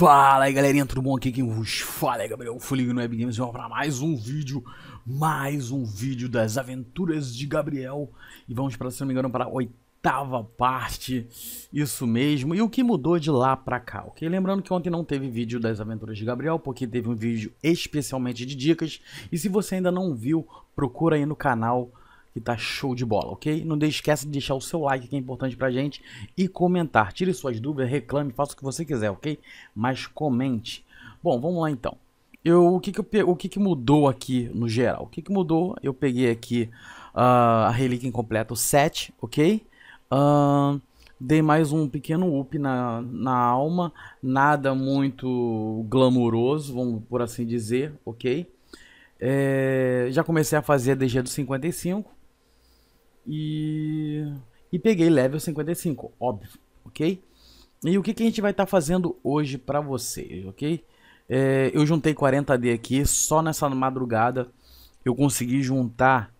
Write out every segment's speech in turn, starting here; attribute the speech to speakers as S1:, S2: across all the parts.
S1: Fala aí galerinha, tudo bom? Aqui quem vos fala é Gabriel Fulig no Web Games Vamos para mais um vídeo, mais um vídeo das aventuras de Gabriel E vamos para, se não me engano, para a oitava parte, isso mesmo E o que mudou de lá para cá, ok? Lembrando que ontem não teve vídeo das aventuras de Gabriel Porque teve um vídeo especialmente de dicas E se você ainda não viu, procura aí no canal que tá show de bola, ok? Não esquece de deixar o seu like que é importante pra gente e comentar. Tire suas dúvidas, reclame, faça o que você quiser, ok? Mas comente. Bom, vamos lá então. Eu, o que, que, eu, o que, que mudou aqui no geral? O que, que mudou? Eu peguei aqui uh, a relíquia incompleta 7, ok? Uh, dei mais um pequeno up na, na alma, nada muito glamuroso, vamos por assim dizer, ok? É, já comecei a fazer a DG do 55, e, e peguei level 55, óbvio, ok? E o que, que a gente vai estar tá fazendo hoje para vocês, ok? É, eu juntei 40D aqui, só nessa madrugada eu consegui juntar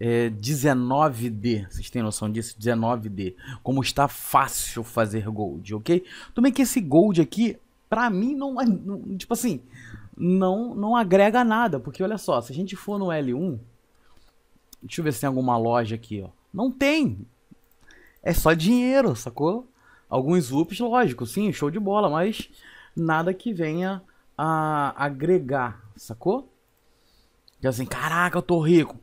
S1: é, 19D. Vocês têm noção disso? 19D. Como está fácil fazer gold, ok? Também que esse gold aqui, para mim, não, é, não tipo assim, não, não agrega nada. Porque olha só, se a gente for no L1, Deixa eu ver se tem alguma loja aqui, ó. Não tem! É só dinheiro, sacou? Alguns UPs, lógico, sim, show de bola, mas nada que venha a agregar, sacou? E tipo assim, caraca, eu tô rico.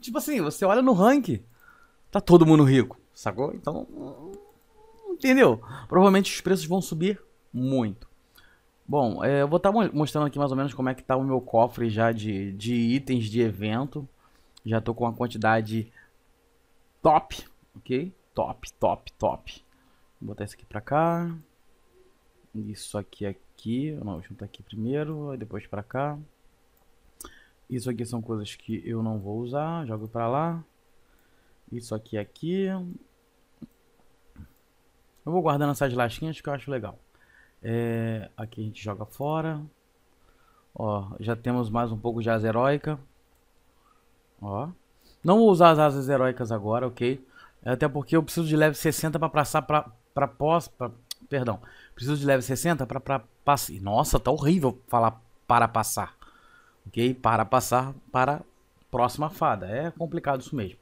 S1: tipo assim, você olha no ranking, tá todo mundo rico, sacou? Então, entendeu? Provavelmente os preços vão subir muito. Bom, é, eu vou estar tá mostrando aqui mais ou menos como é que tá o meu cofre já de, de itens de evento. Já tô com uma quantidade top, ok? Top, top, top. Vou botar isso aqui pra cá. Isso aqui aqui. Não, vou juntar aqui primeiro, depois pra cá. Isso aqui são coisas que eu não vou usar. Jogo pra lá. Isso aqui aqui. Eu vou guardando essas lasquinhas que eu acho legal. É, aqui a gente joga fora. Ó, já temos mais um pouco de azeróica. Ó. Não vou usar as asas heróicas agora, ok? Até porque eu preciso de leve 60 para passar para para pós, pra, perdão. Preciso de leve 60 para para passar. Nossa, tá horrível falar para passar. OK? Para passar para próxima fada. É complicado isso mesmo.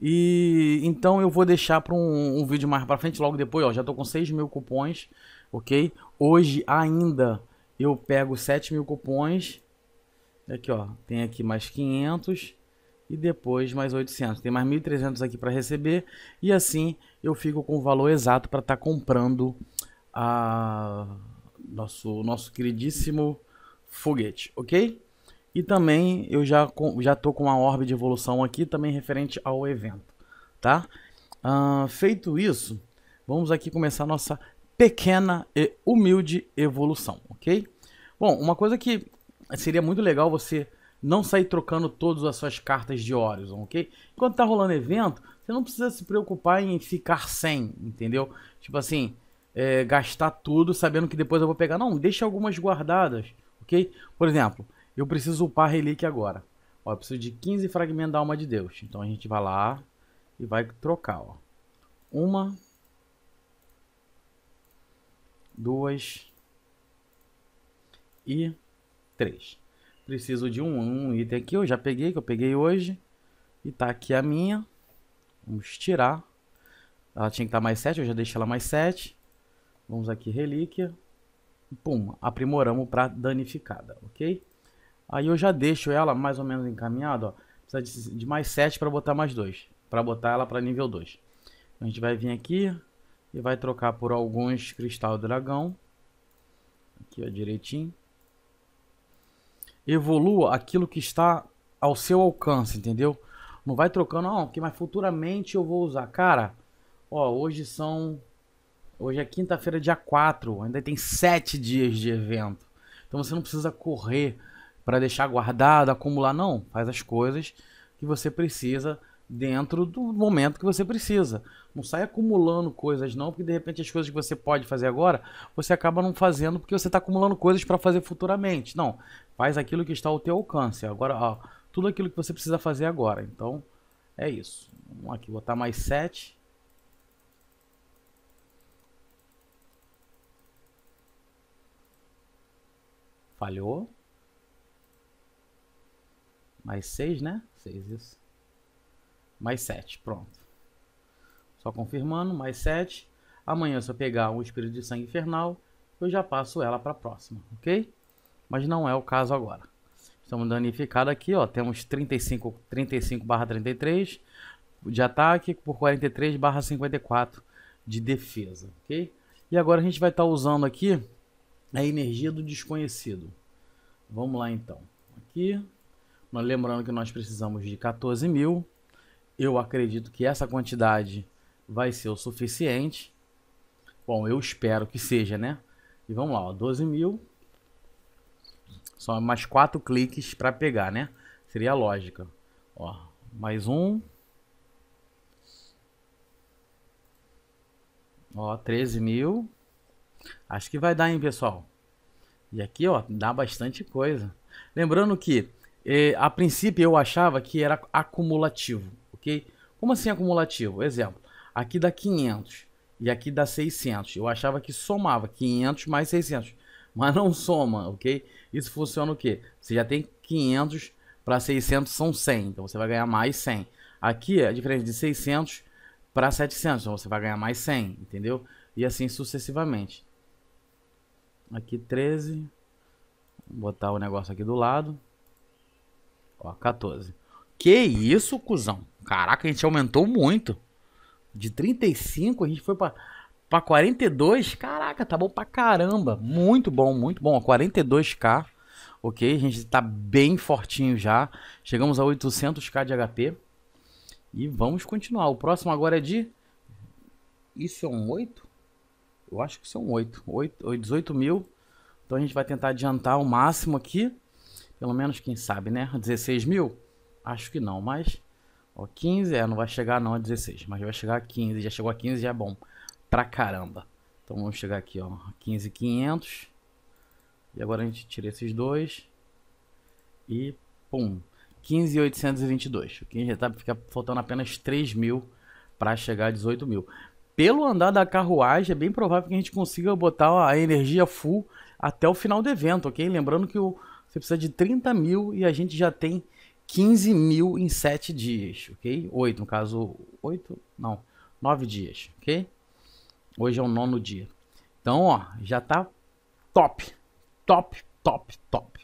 S1: E então eu vou deixar para um, um, vídeo mais para frente, logo depois, ó, já tô com 6 mil cupons, ok? Hoje ainda eu pego 7 mil cupons, aqui ó, tem aqui mais 500, e depois mais 800. Tem mais 1.300 aqui para receber e assim eu fico com o valor exato para estar tá comprando a nosso nosso queridíssimo foguete, ok? E também eu já já tô com uma orbe de evolução aqui também referente ao evento, tá? Uh, feito isso, vamos aqui começar nossa pequena e humilde evolução, ok? Bom, uma coisa que seria muito legal você não sair trocando todas as suas cartas de Horizon, ok? Enquanto tá rolando evento, você não precisa se preocupar em ficar sem, entendeu? Tipo assim, é, gastar tudo sabendo que depois eu vou pegar. Não, deixa algumas guardadas, ok? Por exemplo, eu preciso upar a relíquia agora. Ó, eu preciso de 15 fragmentos da alma de Deus. Então a gente vai lá e vai trocar, ó. Uma. Duas. E três. Preciso de um, um item aqui, eu já peguei, que eu peguei hoje. E tá aqui a minha. Vamos tirar. Ela tinha que estar tá mais 7, eu já deixei ela mais 7. Vamos aqui, relíquia. Pum, aprimoramos para danificada, ok? Aí eu já deixo ela mais ou menos encaminhada, ó. Precisa de, de mais 7 para botar mais 2. Para botar ela para nível 2. A gente vai vir aqui e vai trocar por alguns cristal dragão. Aqui, ó, direitinho evolua aquilo que está ao seu alcance, entendeu? Não vai trocando, não, que mais futuramente eu vou usar. Cara, ó, hoje são. Hoje é quinta-feira, dia 4. Ainda tem 7 dias de evento. Então você não precisa correr para deixar guardado, acumular, não. Faz as coisas que você precisa dentro do momento que você precisa. Não sai acumulando coisas não, porque de repente as coisas que você pode fazer agora, você acaba não fazendo porque você está acumulando coisas para fazer futuramente. Não, faz aquilo que está ao teu alcance. Agora, ó, tudo aquilo que você precisa fazer agora. Então, é isso. Vamos aqui botar mais sete. Falhou. Mais seis, né? Seis isso. Mais 7, pronto. Só confirmando, mais 7. Amanhã, se eu pegar um espírito de sangue infernal, eu já passo ela para a próxima, ok? Mas não é o caso agora. Estamos danificados aqui, ó. Temos 35, 35 barra 33 de ataque por 43 barra 54 de defesa, ok? E agora a gente vai estar tá usando aqui a energia do desconhecido. Vamos lá então. Aqui, lembrando que nós precisamos de 14 mil. Eu acredito que essa quantidade vai ser o suficiente. Bom, eu espero que seja, né? E vamos lá, ó, 12 mil. Só mais quatro cliques para pegar, né? Seria a lógica. Ó, mais um. Ó, 13 mil. Acho que vai dar, hein, pessoal? E aqui, ó, dá bastante coisa. Lembrando que, eh, a princípio, eu achava que era acumulativo. Como assim acumulativo? Exemplo, aqui dá 500 e aqui dá 600. Eu achava que somava 500 mais 600, mas não soma, ok? Isso funciona o quê? Você já tem 500 para 600 são 100, então você vai ganhar mais 100. Aqui é a diferença de 600 para 700, então você vai ganhar mais 100, entendeu? E assim sucessivamente. Aqui 13, Vou botar o negócio aqui do lado. Ó, 14. Que isso, cuzão? Caraca, a gente aumentou muito. De 35 a gente foi para para 42. Caraca, tá bom pra caramba. Muito bom, muito bom. 42k. OK? A gente tá bem fortinho já. Chegamos a 800k de HP. E vamos continuar. O próximo agora é de isso é um 8? Eu acho que são 8. 8, 8 18 mil. Então a gente vai tentar adiantar o máximo aqui. Pelo menos, quem sabe, né? 16 mil? Acho que não, mas Ó, 15, é, não vai chegar não a é 16, mas vai chegar a 15. Já chegou a 15, já é bom pra caramba. Então vamos chegar aqui, ó, 15,500. E agora a gente tira esses dois. E pum, 15,822. O que já tá, fica faltando apenas 3 mil pra chegar a 18 mil. Pelo andar da carruagem, é bem provável que a gente consiga botar a energia full até o final do evento, ok? Lembrando que o, você precisa de 30 mil e a gente já tem 15 mil em 7 dias, ok? 8, no caso, 8, não, 9 dias, ok? Hoje é o nono dia. Então, ó, já tá top, top, top, top,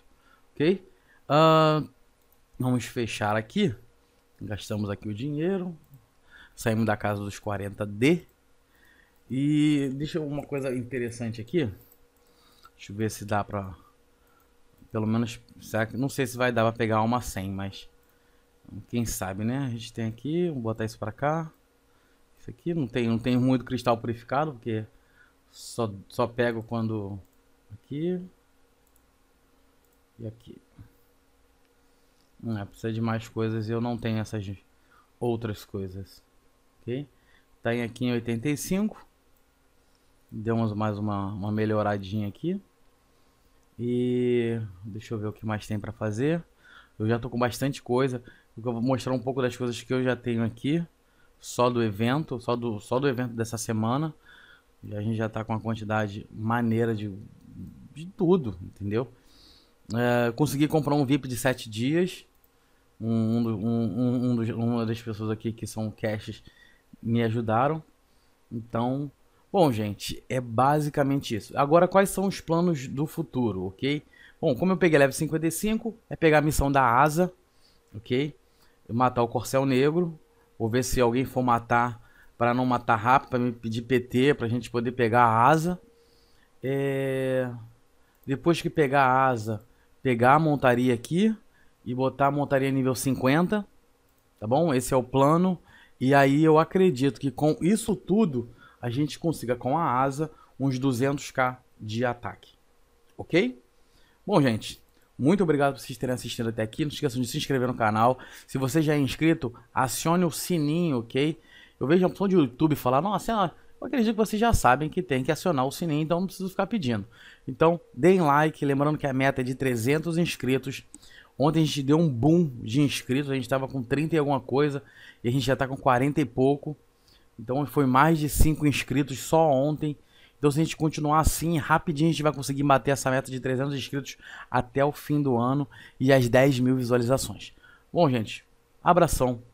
S1: ok? Uh, vamos fechar aqui. Gastamos aqui o dinheiro. Saímos da casa dos 40D. E deixa uma coisa interessante aqui. Deixa eu ver se dá pra pelo menos, não sei se vai dar pra pegar uma 100, mas... Quem sabe, né? A gente tem aqui, vou botar isso pra cá. Isso aqui não tem, não tem muito cristal purificado, porque só, só pego quando... Aqui. E aqui. é precisa de mais coisas e eu não tenho essas outras coisas. Ok? Tá aqui em 85. Demos mais uma, uma melhoradinha aqui. E deixa eu ver o que mais tem para fazer. Eu já tô com bastante coisa. Eu vou mostrar um pouco das coisas que eu já tenho aqui, só do evento, só do, só do evento dessa semana. E a gente já tá com uma quantidade maneira de, de tudo, entendeu? É, consegui comprar um VIP de 7 dias. Um, um, um, um, uma das pessoas aqui que são caches me ajudaram. Então, Bom, gente, é basicamente isso. Agora, quais são os planos do futuro, ok? Bom, como eu peguei leve 55, é pegar a missão da asa, ok? Matar o Corcel Negro. Vou ver se alguém for matar para não matar rápido, para me pedir PT, para a gente poder pegar a asa. É... Depois que pegar a asa, pegar a montaria aqui e botar a montaria nível 50, tá bom? Esse é o plano. E aí eu acredito que com isso tudo a gente consiga com a asa uns 200k de ataque. Ok? Bom, gente, muito obrigado por vocês terem assistido até aqui. Não esqueçam de se inscrever no canal. Se você já é inscrito, acione o sininho, ok? Eu vejo a opção de YouTube falar, nossa, eu acredito que vocês já sabem que tem que acionar o sininho, então não preciso ficar pedindo. Então, deem like, lembrando que a meta é de 300 inscritos. Ontem a gente deu um boom de inscritos, a gente estava com 30 e alguma coisa, e a gente já está com 40 e pouco. Então foi mais de 5 inscritos só ontem. Então se a gente continuar assim, rapidinho a gente vai conseguir bater essa meta de 300 inscritos até o fim do ano e as 10 mil visualizações. Bom, gente, abração.